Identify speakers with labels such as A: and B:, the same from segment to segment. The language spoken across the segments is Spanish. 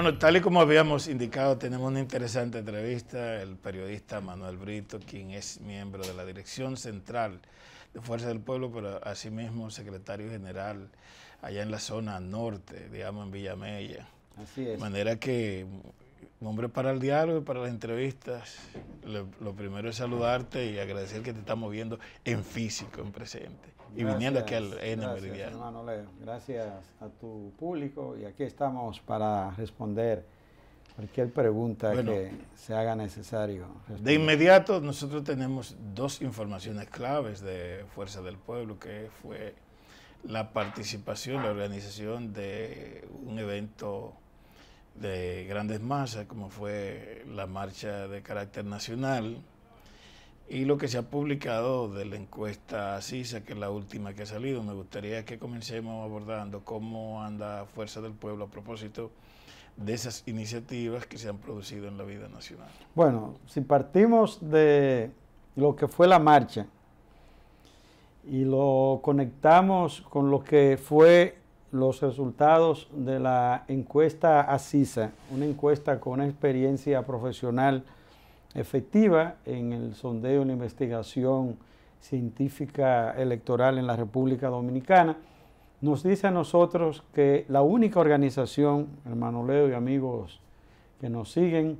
A: Bueno, tal y como habíamos indicado, tenemos una interesante entrevista, el periodista Manuel Brito, quien es miembro de la Dirección Central de Fuerza del Pueblo, pero asimismo secretario general allá en la zona norte, digamos en Villamella. Así es. De manera que, hombre, para el diálogo y para las entrevistas, lo, lo primero es saludarte y agradecer que te estamos viendo en físico, en presente y viniendo aquí al N Meridiano.
B: gracias a tu público y aquí estamos para responder cualquier pregunta que se haga necesario. De
A: inmediato nosotros tenemos dos informaciones claves de Fuerza del Pueblo, que fue la participación, la organización de un evento de grandes masas, como fue la marcha de carácter nacional, y lo que se ha publicado de la encuesta CISA, que es la última que ha salido, me gustaría que comencemos abordando cómo anda Fuerza del Pueblo a propósito de esas iniciativas que se han producido en la vida nacional.
B: Bueno, si partimos de lo que fue la marcha y lo conectamos con lo que fue los resultados de la encuesta ASISA, una encuesta con experiencia profesional efectiva en el sondeo, de la investigación científica electoral en la República Dominicana, nos dice a nosotros que la única organización, hermano Leo y amigos que nos siguen,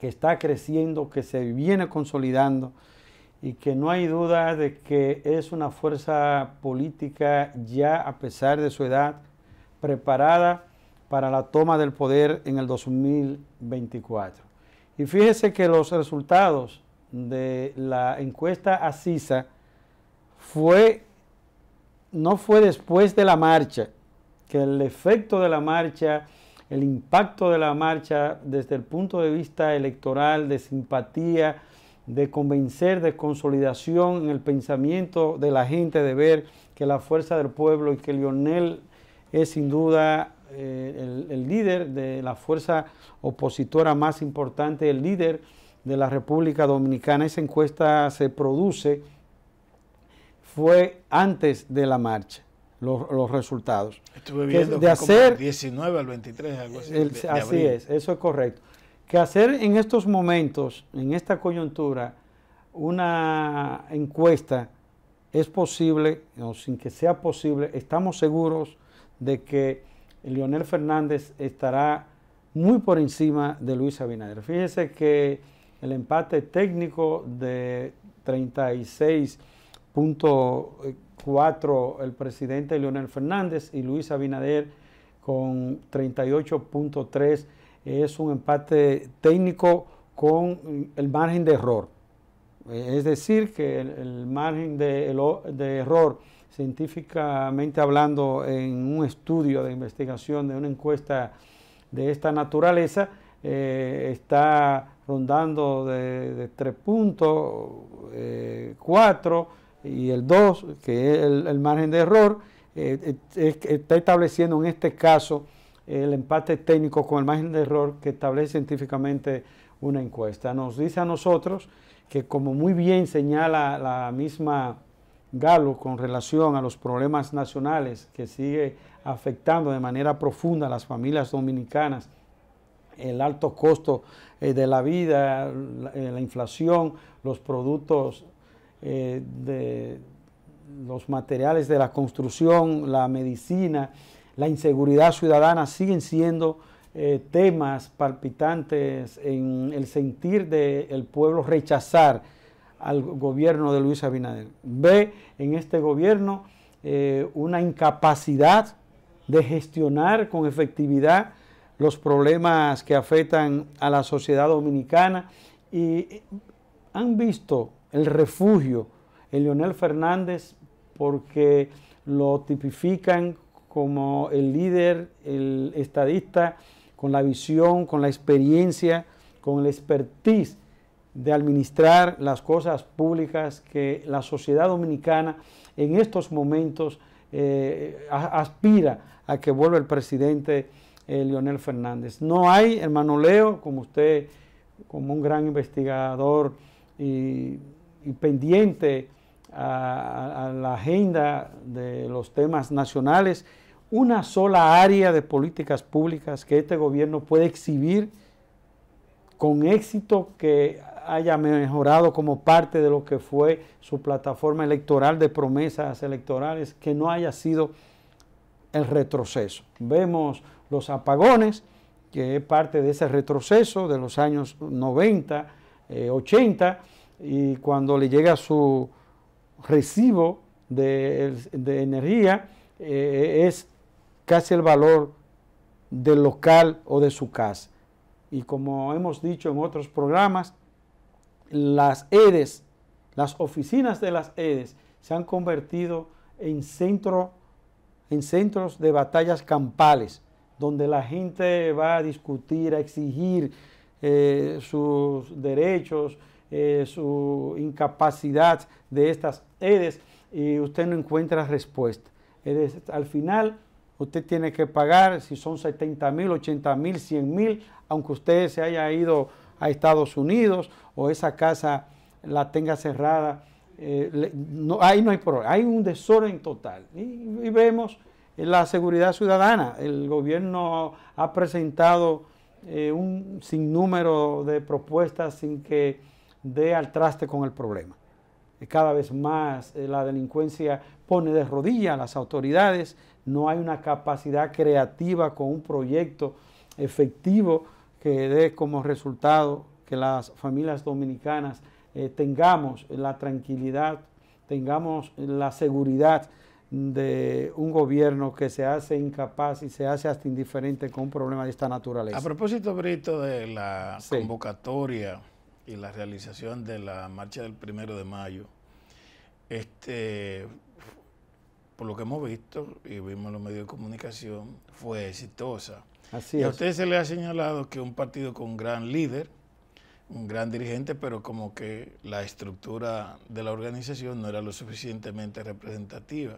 B: que está creciendo, que se viene consolidando y que no hay duda de que es una fuerza política ya a pesar de su edad preparada para la toma del poder en el 2024. Y fíjese que los resultados de la encuesta ACISA fue, no fue después de la marcha, que el efecto de la marcha, el impacto de la marcha desde el punto de vista electoral, de simpatía, de convencer, de consolidación en el pensamiento de la gente, de ver que la fuerza del pueblo y que Lionel es sin duda eh, el, líder de la fuerza opositora más importante, el líder de la República Dominicana. Esa encuesta se produce, fue antes de la marcha. Los, resultados. Estuve viendo que, de hacer,
A: 19 al 23, algo así. así es, eso es
B: correcto. Que hacer en estos momentos, en esta coyuntura, una encuesta es posible, o sin que sea posible, estamos seguros de que Leonel Fernández estará muy por encima de Luis Abinader. Fíjese que el empate técnico de 36.4 el presidente Leonel Fernández y Luis Abinader con 38.3 es un empate técnico con el margen de error. Es decir, que el, margen de error científicamente hablando, en un estudio de investigación, de una encuesta de esta naturaleza, eh, está rondando de, 3.4 eh, y el 2, que es el, margen de error, eh, está estableciendo en este caso el empate técnico con el margen de error que establece científicamente una encuesta. Nos dice a nosotros que como muy bien señala la misma Galo con relación a los problemas nacionales que sigue afectando de manera profunda a las familias dominicanas, el alto costo eh, de la vida, la, eh, inflación, los productos eh, de los materiales de la construcción, la medicina, la inseguridad ciudadana siguen siendo temas palpitantes en el sentir del pueblo rechazar al gobierno de Luis Abinader. Ve en este gobierno eh, una incapacidad de gestionar con efectividad los problemas que afectan a la sociedad dominicana y eh, han visto el refugio en Leonel Fernández porque lo tipifican como el líder, el estadista, con la visión, con la experiencia, con el expertise de administrar las cosas públicas que la sociedad dominicana en estos momentos eh, aspira a que vuelva el presidente eh, Leonel Fernández. No hay, hermano Leo, como usted, como un gran investigador y, pendiente a, a, la agenda de los temas nacionales, una sola área de políticas públicas que este gobierno puede exhibir con éxito que haya mejorado como parte de lo que fue su plataforma electoral de promesas electorales, que no haya sido el retroceso. Vemos los apagones, que es parte de ese retroceso de los años 90, 80, eh, y cuando le llega su recibo de, energía, eh, es casi el valor del local o de su casa. Y como hemos dicho en otros programas, las EDES, las oficinas de las EDES se han convertido en, en centros de batallas campales, donde la gente va a discutir, a exigir eh, sus derechos, eh, su incapacidad de estas EDES y usted no encuentra respuesta. al final, usted tiene que pagar si son 70 mil, 80 mil, 100 mil, aunque usted se haya ido a Estados Unidos o esa casa la tenga cerrada. Eh, no, ahí no hay problema, hay un desorden total. Y, vemos la seguridad ciudadana. El gobierno ha presentado eh, un sinnúmero de propuestas sin que dé al traste con el problema. Eh, cada vez más la delincuencia pone de rodillas a las autoridades, no hay una capacidad creativa con un proyecto efectivo que dé como resultado que las familias dominicanas eh, tengamos la tranquilidad, tengamos la seguridad de un gobierno que se hace incapaz y se hace hasta indiferente con un problema de esta naturaleza. A
A: propósito, Brito, de la convocatoria y la realización de la marcha del primero de mayo, este, por lo que hemos visto y vimos en los medios de comunicación, fue exitosa. Así y a usted se le ha señalado que un partido con gran líder, un gran dirigente, pero como que la estructura de la organización no era lo suficientemente representativa.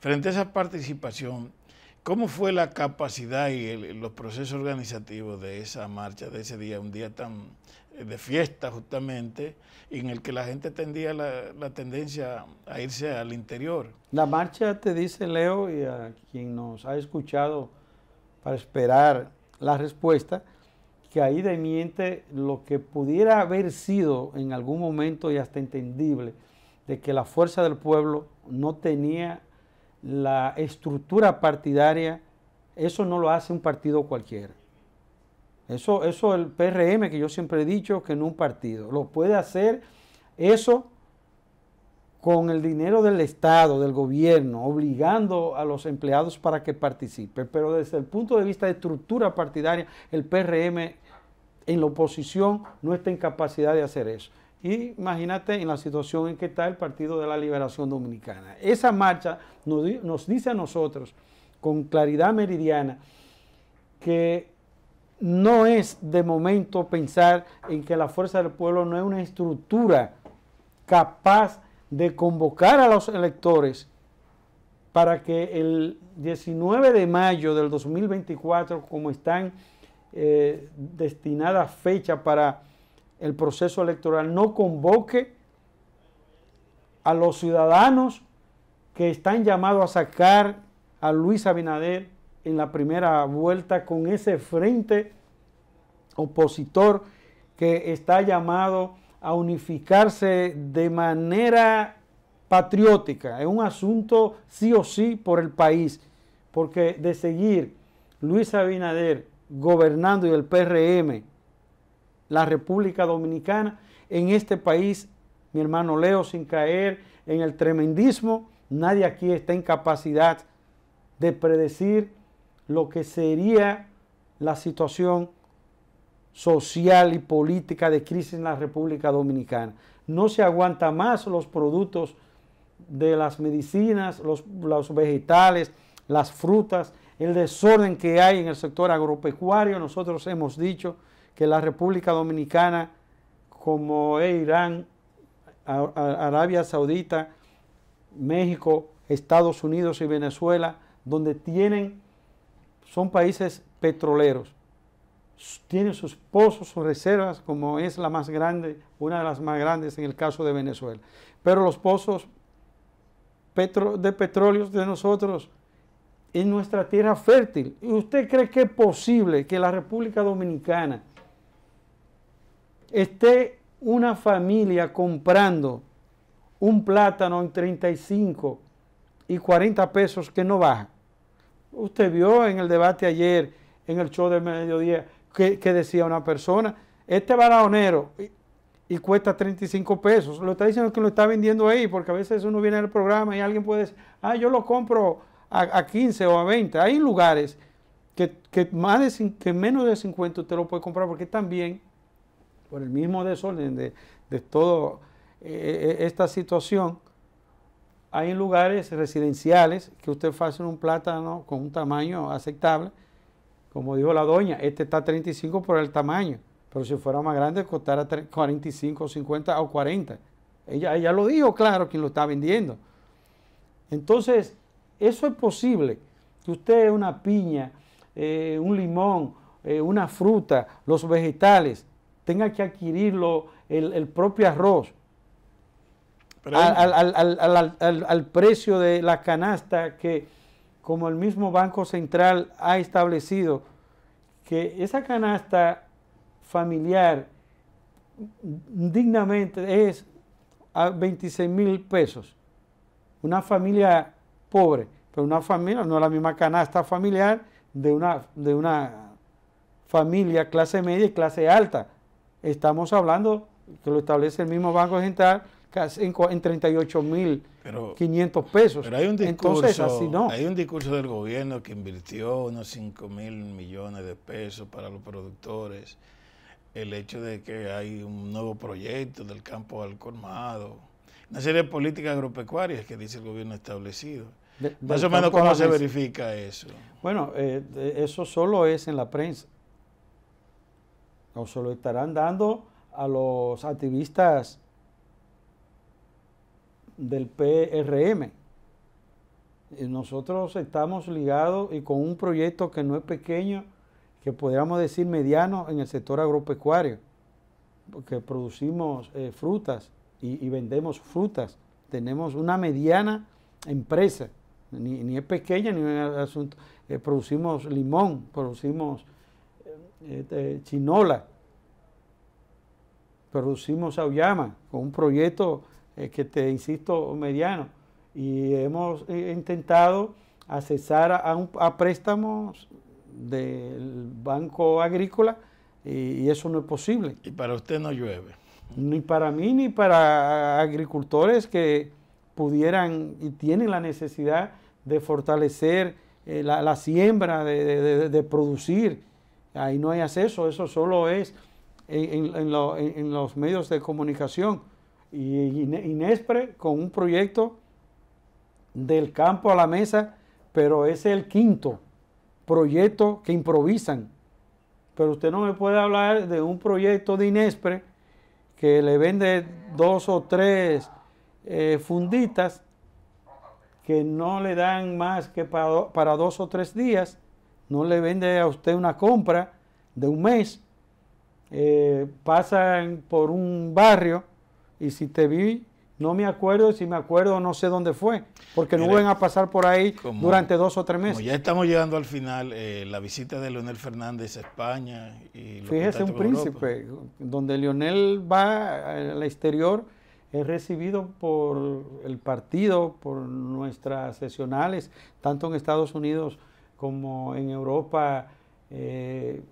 A: Frente a esa participación, ¿cómo fue la capacidad y los procesos organizativos de esa marcha, de ese día, un día tan eh, de fiesta justamente, en el que la gente tendía la, la tendencia a irse al interior?
B: La marcha, te dice Leo, y a quien nos ha escuchado para esperar la respuesta, que ahí miente lo que pudiera haber sido en algún momento y hasta entendible, de que la fuerza del pueblo no tenía la estructura partidaria, eso no lo hace un partido cualquiera. Eso, eso el PRM, que yo siempre he dicho que no un partido, lo puede hacer eso con el dinero del Estado, del gobierno, obligando a los empleados para que participen. Pero desde el punto de vista de estructura partidaria, el PRM en la oposición no está en capacidad de hacer eso. Y imagínate en la situación en que está el Partido de la Liberación Dominicana. Esa marcha nos dice a nosotros con claridad meridiana que no es de momento pensar en que la fuerza del pueblo no es una estructura capaz de convocar a los electores para que el 19 de mayo del 2024, como están eh, destinada fecha para el proceso electoral no convoque a los ciudadanos que están llamados a sacar a Luis Abinader en la primera vuelta con ese frente opositor que está llamado a unificarse de manera patriótica. Es un asunto sí o sí por el país, porque de seguir Luis Abinader gobernando y el PRM la República Dominicana, en este país, mi hermano Leo, sin caer en el tremendismo, nadie aquí está en capacidad de predecir lo que sería la situación social y política de crisis en la República Dominicana. No se aguanta más los productos de las medicinas, los, los vegetales, las frutas, el desorden que hay en el sector agropecuario. Nosotros hemos dicho que la República Dominicana, como Irán, Arabia Saudita, México, Estados Unidos y Venezuela, donde tienen, son países petroleros, tienen sus pozos, sus reservas, como es la más grande, una de las más grandes en el caso de Venezuela. Pero los pozos de petróleo de nosotros en nuestra tierra fértil. ¿Y usted cree que es posible que la República Dominicana esté una familia comprando un plátano en 35 y 40 pesos que no baja? Usted vio en el debate ayer, en el show de mediodía, que, decía una persona, este baraonero y, y, cuesta 35 pesos. Lo está diciendo que lo está vendiendo ahí, porque a veces uno viene al programa y alguien puede decir, ah, yo lo compro a, 15 o a 20. Hay lugares que, más que menos de 50 usted lo puede comprar porque también, por el mismo desorden de, de toda eh, eh, eh, esta situación, hay lugares residenciales que usted hace un plátano con un tamaño aceptable. Como dijo la doña, este está a 35 por el tamaño, pero si fuera más grande costara 45, 50 o 40. Ella, ella lo dijo, claro, quien lo está vendiendo. Entonces, eso es posible. Que usted una piña, eh, un limón, eh, una fruta, los vegetales, tenga que adquirirlo el, propio arroz al, al, precio de la canasta que, como el mismo Banco Central ha establecido, que esa canasta familiar dignamente es a 26 mil pesos. Una familia pobre, pero una familia, no la misma canasta familiar de una, de una familia clase media y clase alta. Estamos hablando, que lo establece el mismo Banco Central, casi en, 38.500 38 mil 500 pesos. Pero hay un discurso, no. hay
A: un discurso del gobierno que invirtió unos 5.000 mil millones de pesos para los productores. El hecho de que hay un nuevo proyecto del campo al colmado, una serie de políticas agropecuarias que dice el gobierno establecido. Más o menos, ¿cómo se verifica eso?
B: Bueno, eh, eso solo es en la prensa. O se lo estarán dando a los activistas del PRM. nosotros estamos ligados y con un proyecto que no es pequeño, que podríamos decir mediano en el sector agropecuario, porque producimos eh, frutas y vendemos frutas. Tenemos una mediana empresa ni, es pequeña ni es asunto. Eh, producimos limón, producimos eh, este, chinola, producimos auyama con un proyecto eh, que te insisto mediano y hemos intentado accesar a, a préstamos del Banco Agrícola y, eso no es posible. Y para usted no llueve. Ni para mí ni para agricultores que pudieran y tienen la necesidad de fortalecer eh, la, siembra, de, producir. Ahí no hay acceso, eso solo es en, los medios de comunicación. Y Inespre con un proyecto del campo a la mesa, pero es el quinto proyecto que improvisan. Pero usted no me puede hablar de un proyecto de Inespre que le vende dos o tres eh, funditas que no le dan más que para, para dos o tres días, no le vende a usted una compra de un mes, eh, pasan por un barrio y si te vi, no me acuerdo,
A: si me acuerdo no sé dónde fue, porque no vuelven a pasar por ahí durante dos o tres meses. ya estamos llegando al final, eh, la visita de Leonel Fernández a España y Fíjese un príncipe,
B: donde Leonel va al exterior es recibido por el partido, por nuestras sesionales, tanto en Estados Unidos como en Europa, eh,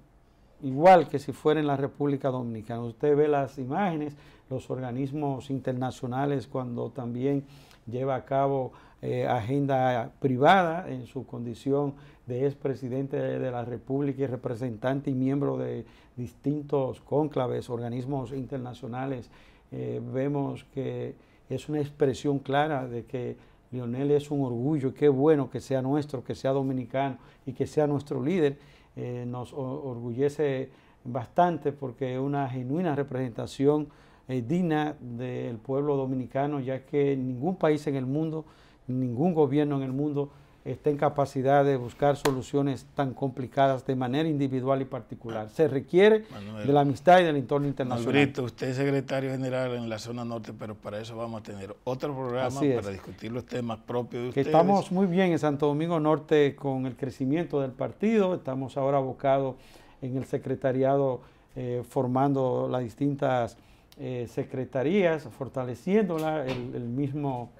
B: igual que si fuera en la República Dominicana. Usted ve las imágenes, los organismos internacionales cuando también lleva a cabo eh, agenda privada en su condición de expresidente de la República y representante y miembro de distintos cónclaves, organismos internacionales eh, vemos que es una expresión clara de que Lionel es un orgullo y qué bueno que sea nuestro, que sea dominicano y que sea nuestro líder. Eh, nos orgullece bastante porque es una genuina representación eh, digna del pueblo dominicano, ya que ningún país en el mundo, ningún gobierno en el mundo está en capacidad de buscar soluciones tan complicadas de manera individual y particular. Se requiere de la amistad y del entorno internacional.
A: usted es secretario general en la zona norte, pero para eso vamos a tener otro programa para discutir los temas propios de ustedes. Estamos
B: muy bien en Santo Domingo Norte con el crecimiento del partido, estamos ahora abocados en el secretariado eh, formando las distintas eh, secretarías, fortaleciéndola, el mismo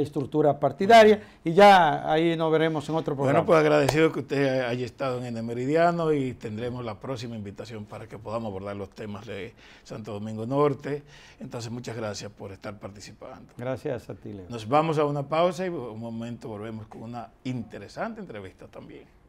A: estructura partidaria y ya ahí nos veremos en otro programa. Bueno, pues agradecido que usted haya estado en el Meridiano y tendremos la próxima invitación para que podamos abordar los temas de Santo Domingo Norte. Entonces, muchas gracias por estar participando. Gracias a ti, Nos vamos a una pausa y un momento volvemos con una interesante entrevista también.